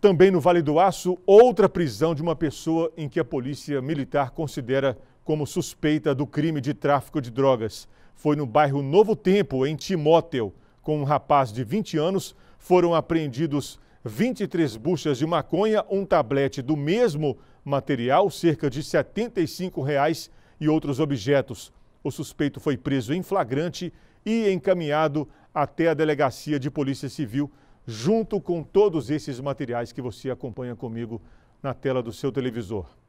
Também no Vale do Aço, outra prisão de uma pessoa em que a polícia militar considera como suspeita do crime de tráfico de drogas. Foi no bairro Novo Tempo, em Timóteo. Com um rapaz de 20 anos, foram apreendidos 23 buchas de maconha, um tablete do mesmo material, cerca de R$ 75 reais, e outros objetos. O suspeito foi preso em flagrante e encaminhado até a Delegacia de Polícia Civil junto com todos esses materiais que você acompanha comigo na tela do seu televisor.